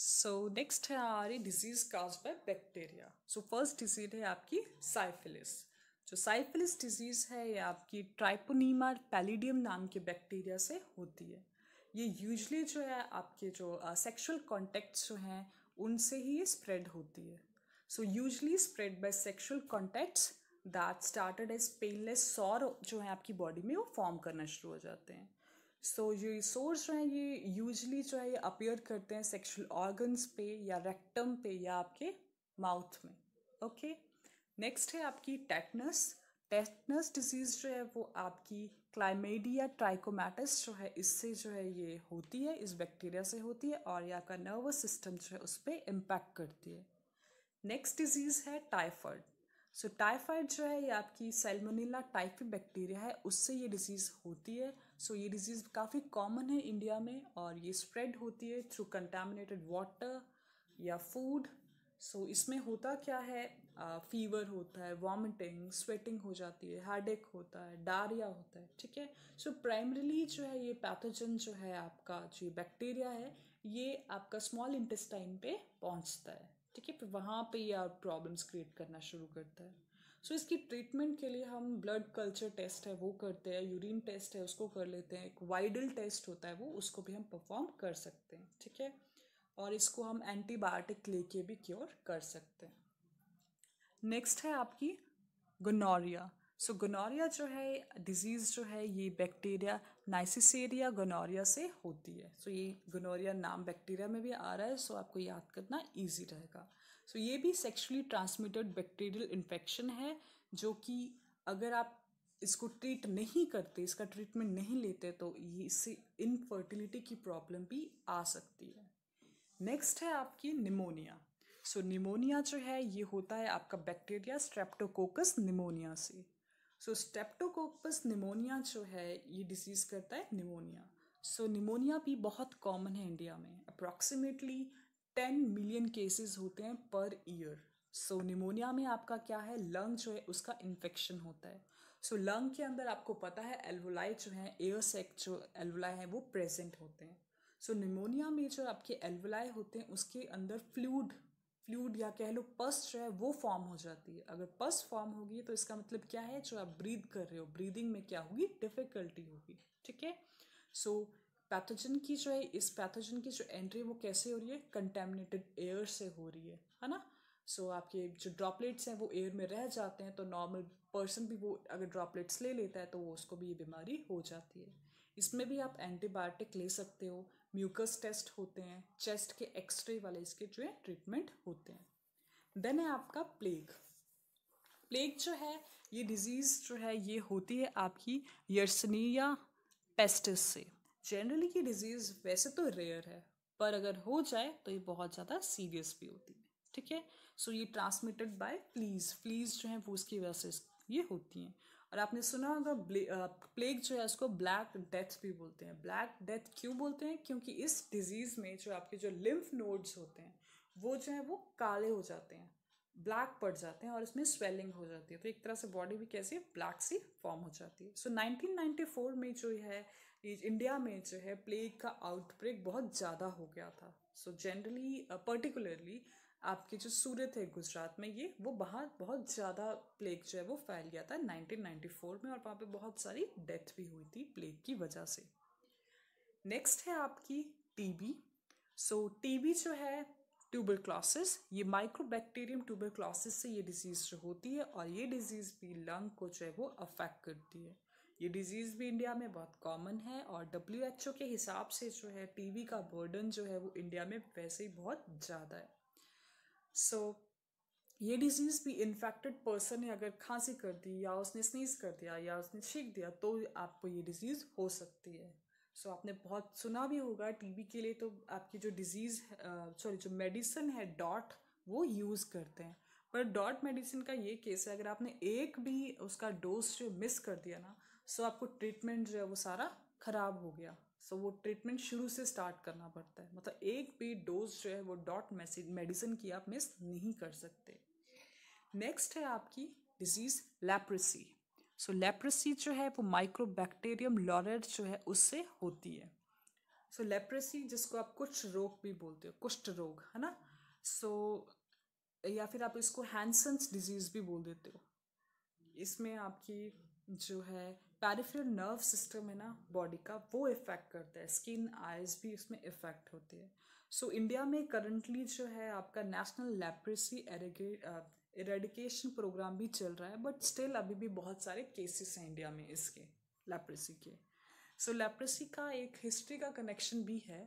सो नेक्स्ट है हमारी disease caused by bacteria so first disease है आपकी साइफिलिस जो साइफिलिस डिजीज है ये आपकी ट्राइपोनीमा पैलिडियम नाम के बैक्टीरिया से होती है ये यूजली जो है आपके जो सेक्सुअल uh, कॉन्टेक्ट्स जो हैं उनसे ही ये स्प्रेड होती है so usually spread by sexual contacts that started as painless sore जो है आपकी बॉडी में वो फॉर्म करना शुरू हो जाते हैं सो so, ये सोर्स जो है ये यूजली जो है ये अपेयर करते हैं सेक्शुअल ऑर्गन्स पे या रेक्टम पे या आपके माउथ में ओके okay? नेक्स्ट है आपकी टेटनस टेटनस डिजीज़ जो है वो आपकी क्लाइमेडिया ट्राइकोमैटिस जो है इससे जो है ये होती है इस बैक्टीरिया से होती है और ये आपका नर्वस सिस्टम जो है उस पर इम्पैक्ट करती है नेक्स्ट डिजीज़ है टाइफॉइड सो टाइफाइड जो है ये आपकी सेलमोनीला टाइफी बैक्टीरिया है उससे ये डिजीज़ होती है सो so, ये डिज़ीज़ काफ़ी कॉमन है इंडिया में और ये स्प्रेड होती है थ्रू कंटामिनेटेड वाटर या फूड सो so, इसमें होता क्या है फीवर uh, होता है वॉमिटिंग स्वेटिंग हो जाती है एक होता है डारिया होता है ठीक है सो प्राइमरीली जो है ये पैथोजन जो है आपका जो बैक्टीरिया है ये आपका स्मॉल इंटेस्टाइन पे पहुंचता है ठीक है फिर वहाँ पे ये आप प्रॉब्लम्स क्रिएट करना शुरू करता है सो so, इसकी ट्रीटमेंट के लिए हम ब्लड कल्चर टेस्ट है वो करते हैं यूरिन टेस्ट है उसको कर लेते हैं एक वाइडल टेस्ट होता है वो उसको भी हम परफॉर्म कर सकते हैं ठीक है और इसको हम एंटीबायोटिक लेके भी क्योर कर सकते हैं नेक्स्ट है आपकी गनोरिया सो so, गनोरिया जो है डिजीज़ जो है ये बैक्टीरिया नाइसिसेरिया गनोरिया से होती है सो so, ये गनोरिया नाम बैक्टीरिया में भी आ रहा है सो so आपको याद करना ईजी रहेगा सो so, ये भी सेक्शुअली ट्रांसमिटेड बैक्टीरियल इन्फेक्शन है जो कि अगर आप इसको ट्रीट नहीं करते इसका ट्रीटमेंट नहीं लेते तो ये इससे इनफर्टिलिटी की प्रॉब्लम भी आ सकती है नेक्स्ट है आपकी निमोनिया सो so, निमोनिया जो है ये होता है आपका बैक्टीरिया स्ट्रेप्टोकोकस निमोनिया से सो स्टेप्टोकोपस निमोनिया जो है ये डिजीज़ करता है निमोनिया सो so, निमोनिया भी बहुत कॉमन है इंडिया में अप्रॉक्सीमेटली टेन मिलियन केसेस होते हैं पर ईयर सो निमोनिया में आपका क्या है लंग जो है उसका इन्फेक्शन होता है सो so, लंग के अंदर आपको पता है एल्वोलाई जो है एयर सेक जो एल्वोलाई है वो प्रेजेंट होते हैं सो so, निमोनिया में जो आपके एल्वोलाई होते हैं उसके अंदर फ्लूड फ्लूड या कह लो पस जो है वो फॉर्म हो जाती है अगर पस फॉर्म होगी तो इसका मतलब क्या है जो आप ब्रीद कर रहे हो ब्रीदिंग में क्या होगी डिफ़िकल्टी होगी ठीक है सो पैथोजन की जो है इस पैथोजन की जो एंट्री वो कैसे हो रही है कंटेमिनेटेड एयर से हो रही है है ना सो so, आपके जो ड्रॉपलेट्स हैं वो एयर में रह जाते हैं तो नॉर्मल पर्सन भी वो अगर ड्रॉपलेट्स ले लेता है तो वो उसको भी ये बीमारी हो जाती है इसमें भी आप एंटीबायोटिक ले सकते हो म्यूकस टेस्ट होते हैं चेस्ट के एक्सरे वाले इसके जो है ट्रीटमेंट होते हैं देन है आपका प्लेग प्लेग जो है ये डिजीज़ जो है ये होती है आपकी यर्सनिया पेस्टिस से जनरली ये डिजीज़ वैसे तो रेयर है पर अगर हो जाए तो ये बहुत ज़्यादा सीरियस भी होती है ठीक है सो ये ट्रांसमिटेड बाय फ्लीज फ्लीज जो है वो उसकी वजह से ये होती हैं और आपने सुना होगा प्लेग जो है उसको ब्लैक डेथ भी बोलते हैं ब्लैक डेथ क्यों बोलते हैं क्योंकि इस डिजीज़ में जो आपके जो लिम्फ नोड्स होते हैं वो जो है वो काले हो जाते हैं ब्लैक पड़ जाते हैं और इसमें स्वेलिंग हो जाती है तो एक तरह से बॉडी भी कैसी ब्लैक सी फॉर्म हो जाती है सो so, 1994 में जो है इंडिया में जो है प्लेग का आउटब्रेक बहुत ज़्यादा हो गया था सो जनरली पर्टिकुलरली आपके जो सूरत है गुजरात में ये वो बाहर बहुत ज़्यादा प्लेग जो है वो फैल गया था 1994 में और वहाँ पे बहुत सारी डेथ भी हुई थी प्लेग की वजह से नेक्स्ट है आपकी टीबी सो टीबी जो है ट्यूबल क्लासेस ये माइक्रोबैक्टीरियम ट्यूबल क्लासेस से ये डिजीज़ जो होती है और ये डिजीज़ भी लंग को जो है वो अफेक्ट करती है ये डिजीज़ भी इंडिया में बहुत कॉमन है और डब्ल्यू एच ओ के हिसाब से जो है टीबी का बर्डन जो है वो इंडिया में वैसे ही बहुत ज़्यादा है सो so, ये डिजीज़ भी इन्फेक्टेड पर्सन ने अगर खांसी कर दी या उसने स्नीज कर दिया या उसने छींक दिया तो आपको ये डिजीज़ हो सकती है सो so, आपने बहुत सुना भी होगा टीबी के लिए तो आपकी जो डिजीज़ सॉरी जो मेडिसिन है डॉट वो यूज़ करते हैं पर डॉट मेडिसिन का ये केस है अगर आपने एक भी उसका डोज जो मिस कर दिया ना सो आपको ट्रीटमेंट जो है वो सारा ख़राब हो गया सो so, वो ट्रीटमेंट शुरू से स्टार्ट करना पड़ता है मतलब एक भी डोज जो है वो डॉट मेडिसिन की आप मिस नहीं कर सकते नेक्स्ट है आपकी डिजीज़ लेप्रेसी सो लेप्रेसी जो है वो बैक्टेरियम लॉरेट जो है उससे होती है सो so, लेप्रेसी जिसको आप कुछ रोग भी बोलते हो कुष्ठ रोग है ना सो so, या फिर आप इसको हैंसन्स डिजीज़ भी बोल देते हो इसमें आपकी जो है पैरिफेरल नर्व सिस्टम है ना बॉडी का वो इफ़ेक्ट करता है स्किन आइज भी उसमें इफ़ेक्ट होते हैं सो so, इंडिया में करंटली जो है आपका नेशनल लेप्रेसी एरेडिकेशन प्रोग्राम भी चल रहा है बट स्टिल अभी भी बहुत सारे केसेस हैं इंडिया में इसके लेप्रेसी के सो so, लेप्रेसी का एक हिस्ट्री का कनेक्शन भी है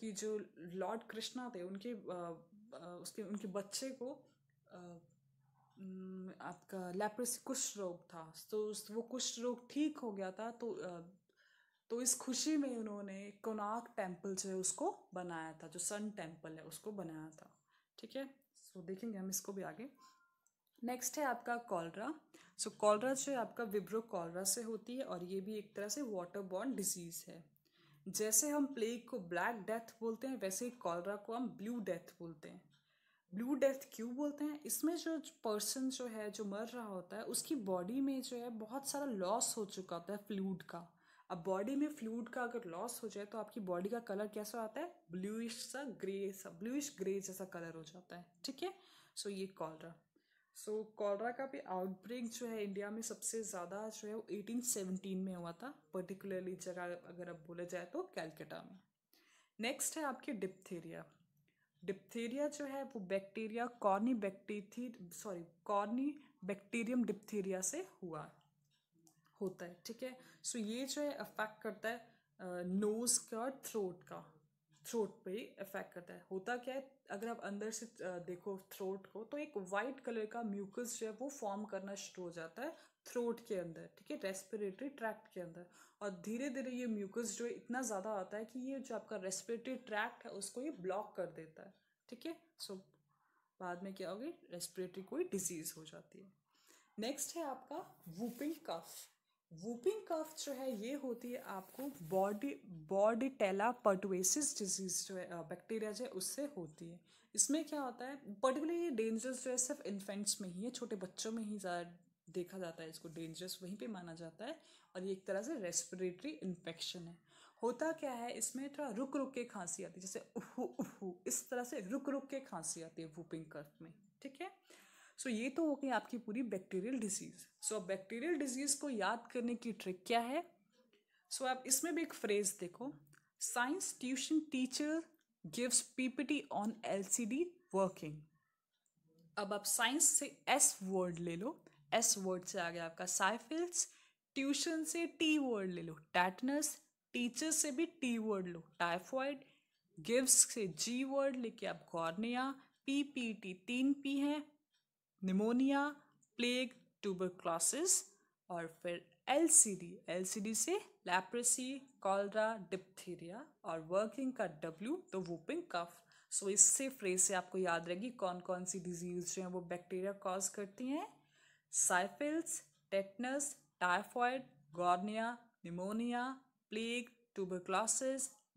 कि जो लॉर्ड कृष्णा थे उनके आ, आ, उसके उनके बच्चे को आ, आपका लेप्रोसी कुष्ठ रोग था तो वो कुष्ठ रोग ठीक हो गया था तो तो इस खुशी में उन्होंने कोनाक टेम्पल जो है उसको बनाया था जो सन टेम्पल है उसको बनाया था ठीक है सो देखेंगे हम इसको भी आगे नेक्स्ट है आपका कॉलरा सो कॉलरा जो है आपका विब्रो कॉलरा से होती है और ये भी एक तरह से वाटर बॉर्न डिजीज़ है जैसे हम प्लेग को ब्लैक डेथ बोलते हैं वैसे ही कॉलरा को हम ब्लू डेथ बोलते हैं ब्लू डेथ क्यों बोलते हैं इसमें जो पर्सन जो है जो मर रहा होता है उसकी बॉडी में जो है बहुत सारा लॉस हो चुका होता है फ्लूड का अब बॉडी में फ्लूड का अगर लॉस हो जाए तो आपकी बॉडी का कलर कैसा आता है ब्लूइश सा ग्रे सा ब्लूइश ग्रे जैसा कलर हो जाता है ठीक है सो ये कॉलरा सो कॉलरा का भी आउटब्रेक जो है इंडिया में सबसे ज़्यादा जो है वो एटीन सेवनटीन में हुआ था पर्टिकुलरली जगह अगर आप बोला जाए तो कैलकटा में नेक्स्ट है आपके डिप्थेरिया डिप्थीरिया जो है वो bacteria corynebacterium sorry corynebacterium diphtheria से हुआ होता है ठीक है सो ये जो है अफेक्ट करता है नोज़ का और थ्रोट का थ्रोट पे इफेक्ट करता है होता क्या है अगर आप अंदर से देखो थ्रोट को तो एक वाइट कलर का म्यूकस जो है वो फॉर्म करना शुरू हो जाता है थ्रोट के अंदर ठीक है रेस्पिरेटरी ट्रैक्ट के अंदर और धीरे धीरे ये म्यूकस जो है इतना ज़्यादा आता है कि ये जो आपका रेस्पिरेटरी ट्रैक्ट है उसको ये ब्लॉक कर देता है ठीक है सो बाद में क्या होगी रेस्पिरेटरी कोई डिजीज़ हो जाती है नेक्स्ट है आपका वूपिंग कफ वूपिंग कफ जो है ये होती है आपको body bordetella pertussis disease जो है बैक्टीरिया जो है उससे होती है इसमें क्या होता है पर्टिकुलरली ये डेंजरस जो है सिर्फ इन्फेंट्स में ही है छोटे बच्चों में ही ज़्यादा देखा जाता है इसको डेंजरस वहीं पे माना जाता है और ये एक तरह से रेस्पिरेटरी इन्फेक्शन है होता क्या है इसमें थोड़ा रुक रुक के खांसी आती है जैसे उहू उहू इस तरह से रुक रुक के खांसी आती है वूपिंग कफ में ठीक है सो ये तो हो गई आपकी पूरी बैक्टीरियल डिजीज़ सो अब बैक्टीरियल डिजीज़ को याद करने की ट्रिक क्या है सो आप इसमें भी एक फ्रेज देखो science tuition teacher gives PPT on LCD working अब आप साइंस से एस वर्ड ले लो एस वर्ड से आ गया आपका साइफिल्स ट्यूशन से टी वर्ड ले लो टैटनस टीचर से भी टी वर्ड लो टाइफॉइड गिव्स से जी वर्ड लेके आप कॉर्निया पी पी टी तीन पी हैं निमोनिया प्लेग ट्यूबरक्लोसिस और फिर एलसीडी एलसीडी से लेप्रेसी कॉलरा डिप्थीरिया और वर्किंग का डब्ल्यू तो वोपिंग कफ सो so, इससे फ्रेज से आपको याद रहेगी कौन कौन सी डिजीज जो हैं वो बैक्टीरिया कॉज करती हैं साइफिल्स tetanus typhoid गॉर्निया pneumonia plague tuber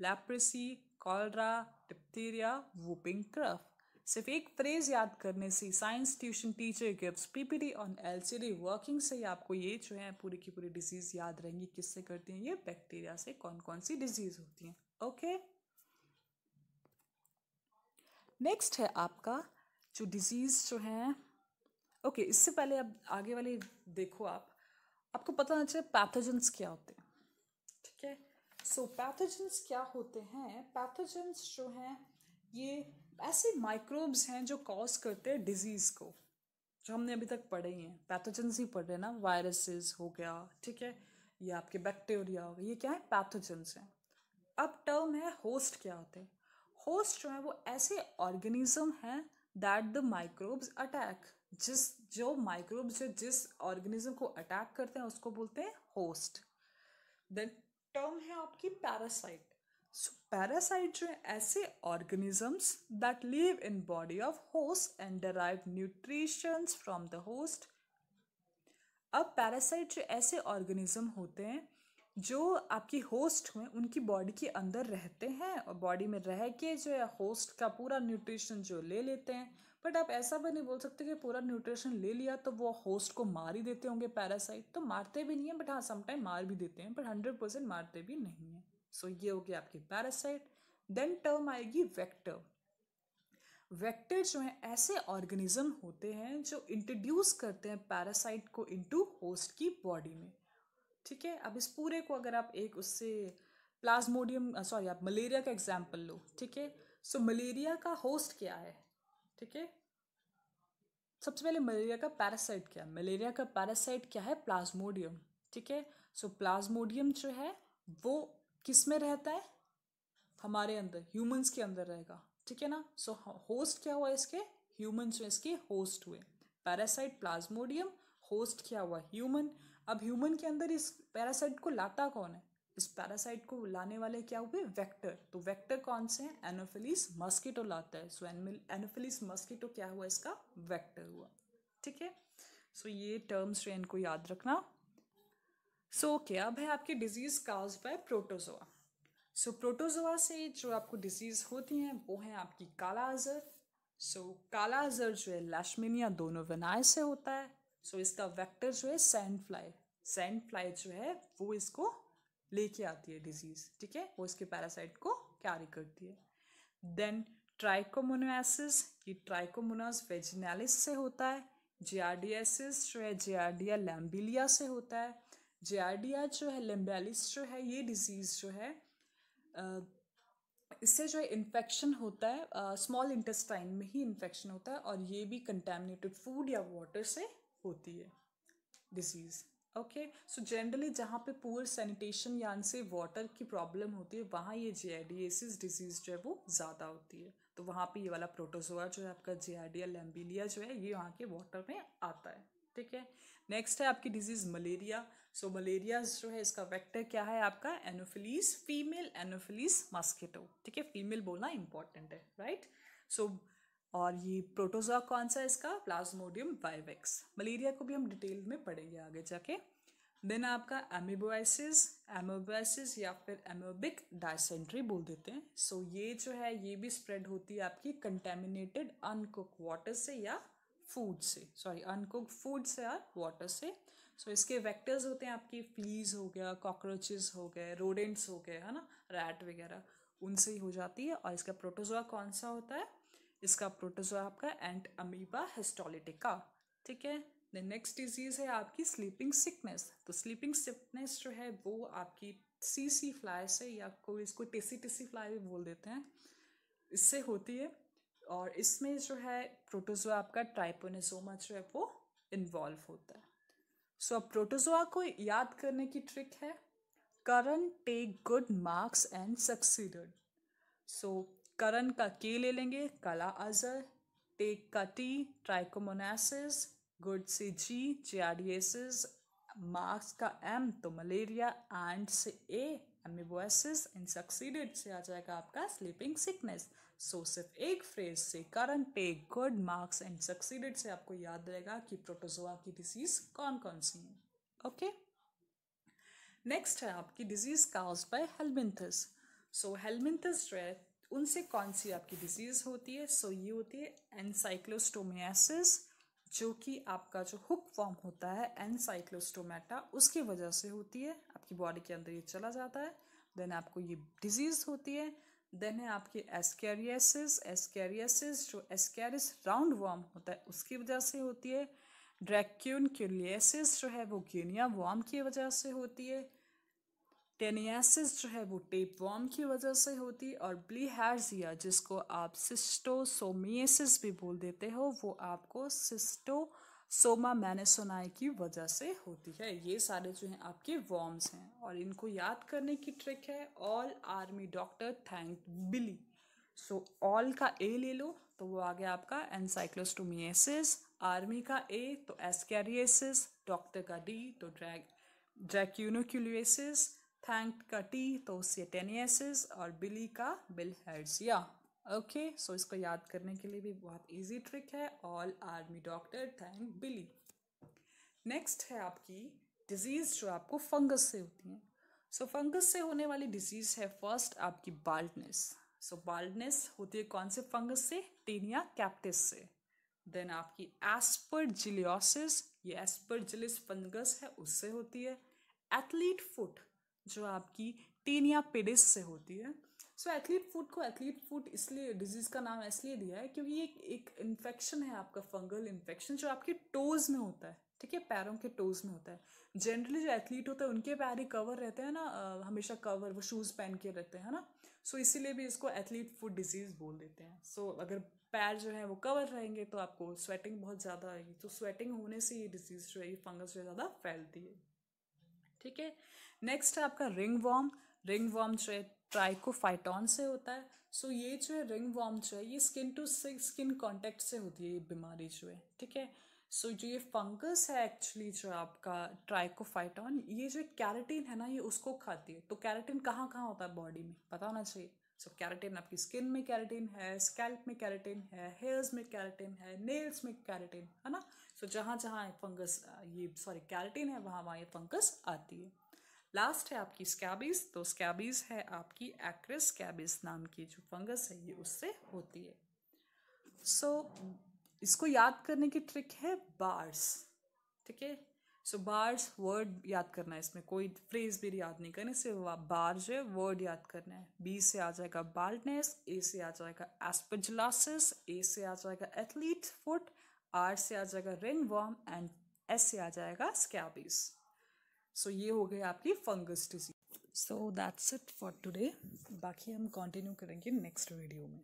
leprosy cholera diphtheria whopping curve सिर्फ एक फ्रेज याद करने से science tuition teacher gives PPD on LCD working से ही आपको ये जो है पूरी की पूरी डिजीज याद रहेंगी किससे करती हैं ये बैक्टीरिया से कौन कौन सी डिजीज होती है ओके नेक्स्ट है आपका जो डिजीज जो है ओके okay, इससे पहले अब आगे वाली देखो आप आपको पता होना चाहिए पैथोजेंस क्या होते हैं ठीक है सो पैथोजेंस क्या होते हैं पैथोजेंस जो हैं ये ऐसे माइक्रोब्स हैं जो कॉज करते हैं डिजीज़ को जो हमने अभी तक पढ़े ही हैं पैथोजेंस ही पढ़ हैं ना वायरसेस हो गया ठीक है ये आपके बैक्टीरिया हो गए ये क्या है पैथोजेंस हैं अब टर्म है होस्ट क्या होते हैं होस्ट जो है वो ऐसे ऑर्गेनिज्म हैं दैट द माइक्रोब्स अटैक जिस जो माइक्रोब्स जो जिस ऑर्गेनिज्म को अटैक करते हैं उसको बोलते हैं होस्ट देन टर्म है आपकी पैरासाइट पैरासाइट जो है ऐसे organisms that live in body of host and derive nutrition from the host अब पैरासाइट जो ऐसे ऑर्गेनिज्म होते हैं जो आपकी होस्ट हुए उनकी बॉडी के अंदर रहते हैं और बॉडी में रह के जो है होस्ट का पूरा न्यूट्रिशन जो ले लेते हैं बट आप ऐसा भी नहीं बोल सकते कि पूरा न्यूट्रिशन ले लिया तो वो होस्ट को मार ही देते होंगे पैरासाइट तो मारते भी नहीं है बट हाँ समटाइम मार भी देते हैं बट हंड्रेड परसेंट मारते भी नहीं है सो so, ये हो गया आपकी पैरासाइट देन टर्म आएगी वेक्टर वेक्टर जो हैं ऐसे ऑर्गेनिज्म होते हैं जो इंट्रोड्यूस करते हैं पैरासाइट को इनटू होस्ट की बॉडी में ठीक है अब इस पूरे को अगर आप एक उससे प्लाज्मोडियम सॉरी आप मलेरिया का एग्जाम्पल लो ठीक है सो मलेरिया का होस्ट क्या है ठीक है सबसे पहले मलेरिया का पैरासाइट क्या है मलेरिया का पैरासाइट क्या है प्लाज्मोडियम ठीक है सो प्लाज्मोडियम जो है वो किस में रहता है हमारे अंदर ह्यूमंस के अंदर रहेगा ठीक है ना सो होस्ट क्या हुआ इसके ह्यूमंस में इसके होस्ट हुए पैरासाइट प्लाज्मोडियम होस्ट क्या हुआ ह्यूमन अब ह्यूमन के अंदर इस पैरासाइट को लाता कौन है इस पैरासाइट को लाने वाले क्या हुए वेक्टर तो वेक्टर कौन से हैं एनोफिलिस मस्कीटो लाता है सो एनोफिलिस मस्किटो क्या हुआ इसका वेक्टर हुआ ठीक है सो ये टर्म्स ट्रेन को याद रखना सो so, ओके अब है आपकी disease caused by protozoa so protozoa से जो आपको डिजीज होती हैं वो है आपकी काला अजर सो so, काला अजर जो है लैशमिनिया दोनों विनाय से होता है सो so, इसका वेक्टर जो है सैंड फ्लाई सैंड फ्लाई जो है वो इसको लेके आती है डिजीज ठीक है वो इसके पैरासाइट को कैरी करती है देन ट्राइकोमोनासिस ये ट्राइकोमोनास वेजिनालिस से होता है एसिस जो है जे जियाडिया लैम्बिलिया से होता है आर जो है लेम्बेलिस जो है ये डिज़ीज़ जो है इससे जो है इन्फेक्शन होता है स्मॉल इंटेस्टाइन में ही इन्फेक्शन होता है और ये भी कंटेमिनेटेड फूड या वाटर से होती है डिजीज़ ओके सो जनरली जहाँ पे पुअर सैनिटेशन या से वाटर की प्रॉब्लम होती है वहाँ ये जेआरडीएसिस डिजीज़ जो है वो ज़्यादा होती है तो वहाँ पे ये वाला प्रोटोजोआ जो है आपका जे या लैम्बिलिया जो है ये वहाँ के वाटर में आता है ठीक है नेक्स्ट है आपकी डिजीज़ मलेरिया सो मलेरिया जो है इसका वेक्टर क्या है आपका एनोफिलीज फीमेल एनोफिलीज मॉस्किटो ठीक है फीमेल बोलना इंपॉर्टेंट है राइट सो so, और ये प्रोटोजोआ कौन सा है इसका प्लाज्मोडियम वाइवेक्स मलेरिया को भी हम डिटेल में पढ़ेंगे आगे जाके देन आपका एमिबोआइसिस एमोबाइसिस या फिर एमोबिक डायसेंट्री बोल देते हैं सो so, ये जो है ये भी स्प्रेड होती है आपकी कंटेमिनेटेड अनकुक वाटर से या फूड से सॉरी अनकुक फूड से और वाटर से सो so, इसके वेक्टर्स होते हैं आपकी फ्लीज हो गया कॉकरोचेस हो गए रोडेंट्स हो गए है ना रैट वगैरह उनसे ही हो जाती है और इसका प्रोटोजोआ कौन सा होता है इसका प्रोटोजोआ आपका एंट अमीबा हिस्टोलिटिका ठीक है देन नेक्स्ट डिजीज़ है आपकी स्लीपिंग सिकनेस तो स्लीपिंग सिकनेस जो है वो आपकी सी सी फ्लाई से या कोई इसको टिसी टिसी फ्लाई भी बोल देते हैं इससे होती है और इसमें जो है प्रोटोजोआ आपका ट्राइपोनिजोमा जो है वो इन्वॉल्व होता है सो so, अब प्रोटोजोआ को याद करने की ट्रिक है Karan take good marks and succeeded so Karan का के ले लेंगे कला अजर टेक का टी ट्राइकोमोनासिस गुड से जी जियाडियसिस मार्क्स का एम तो मलेरिया एंड से एमिबोसिस सक्सीडेड से आ जाएगा आपका स्लीपिंग सिकनेस सो सिर्फ एक फ्रेज से करंट पे गुड मार्क्स एंड सक्सीडेड से आपको याद रहेगा कि प्रोटोजोआ की डिजीज कौन कौन सी है ओके नेक्स्ट है आपकी disease caused by helminths so helminths जो है उनसे कौन सी आपकी डिजीज़ होती है सो so, ये होती है एनसाइक्लोस्टोमियासिस जो कि आपका जो हुक फॉर्म होता है एनसाइक्लोस्टोमेटा उसकी वजह से होती है आपकी बॉडी के अंदर ये चला जाता है देन आपको ये डिजीज़ होती है देन है आपकी एस्कैरियसिस एस्कैरियसिस जो एस्कैरिस राउंड वॉर्म होता है उसकी वजह से होती है ड्रैक्यून क्यूलियसिस जो है वो गिनिया वॉर्म की वजह से होती है टेनियासिस जो है वो टेप वॉर्म की वजह से होती है और ब्लीहर्जिया जिसको आप सिस्टोसोमियसिस भी बोल देते हो वो आपको सिस्टो सोमा मैनेसोनाई की वजह से होती है ये सारे जो हैं आपके वॉर्म्स हैं और इनको याद करने की ट्रिक है all army doctor thank Billy so all का ए ले लो तो वो आ गया आपका एनसाइक्लोस्टोमियसिस आर्मी का ए तो एस्कैरिएसिस डॉक्टर का डी तो ड्रैग ड्रैक्यूनोक्यूलियसिस थैंक का टी तो सेटेनियसिस और बिली का bilharziasis okay okay, so so इसको याद करने के लिए भी बहुत इजी ट्रिक है all army doctor thank Billy next है आपकी डिजीज़ जो आपको फंगस से होती है सो so, फंगस से होने वाली डिजीज़ है फर्स्ट आपकी बाल्डनेस सो बाल्डनेस होती है कौन से फंगस से टेनिया कैप्टिस से देन आपकी एस्परजिलियोसिस ये एस्परजिलिस फंगस है उससे होती है एथलीट फुट जो आपकी टेनिया पेडिस से होती है सो एथलीट फूड को एथलीट फूड इसलिए डिजीज़ का नाम इसलिए दिया है क्योंकि ये एक इन्फेक्शन है आपका फंगल इन्फेक्शन जो आपके टोज़ में होता है ठीक है पैरों के टोज़ में होता है जनरली जो एथलीट होता है उनके पैर ही कवर रहते हैं ना हमेशा कवर वो शूज़ पहन के रहते हैं ना सो इसीलिए भी इसको एथलीट फूड डिजीज़ बोल देते हैं सो अगर पैर जो है वो कवर रहेंगे तो आपको स्वेटिंग बहुत ज़्यादा आएगी तो स्वेटिंग होने से ये डिजीज़ जो है ये फंगस जो है ज़्यादा फैलती है ठीक है नेक्स्ट है आपका रिंग वॉर्म रिंग वॉर्म जो है ट्राइकोफाइटॉन से होता है सो so, ये जो है रिंग वॉर्म जो है ये स्किन टू स्किन कॉन्टेक्ट से होती है ये बीमारी जो है ठीक है सो so, जो ये फंगस है एक्चुअली जो आपका ट्राइकोफाइटॉन ये जो कैरेटीन है ना ये उसको खाती है तो कैरेटीन कहाँ कहाँ होता है बॉडी में पता होना चाहिए सो so, कैरेटीन आपकी स्किन में कैरेटीन है स्कैल्प में कैरेटीन है हेयर्स में कैरेटीन है नेल्स में कैरेटीन है ना सो so, जहाँ जहाँ फंगस ये सॉरी कैरेटीन है वहाँ वहाँ ये फंगस आती है लास्ट है आपकी स्कैबीज तो स्कैबीज है आपकी एक्रेस स्कैबीज नाम की जो फंगस है ये उससे होती है सो so, इसको याद करने की ट्रिक है बार्स ठीक है सो बार्स वर्ड याद करना है इसमें कोई फ्रेज भी याद नहीं करनी सिर्फ बार जो है वर्ड याद करना है बी से आ जाएगा बाल्डनेस ए से आ जाएगा एस्पजलासिस ए से आ जाएगा एथलीट फुट आर से आ जाएगा रिंग वॉर्म एंड एस से आ जाएगा स्कैबीज़ सो ये हो गई आपकी fungus disease so that's it for today बाकी हम कंटिन्यू करेंगे नेक्स्ट वीडियो में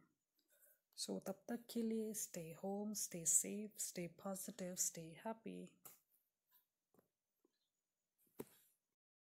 सो so, तब तक के लिए stay home stay safe stay positive stay happy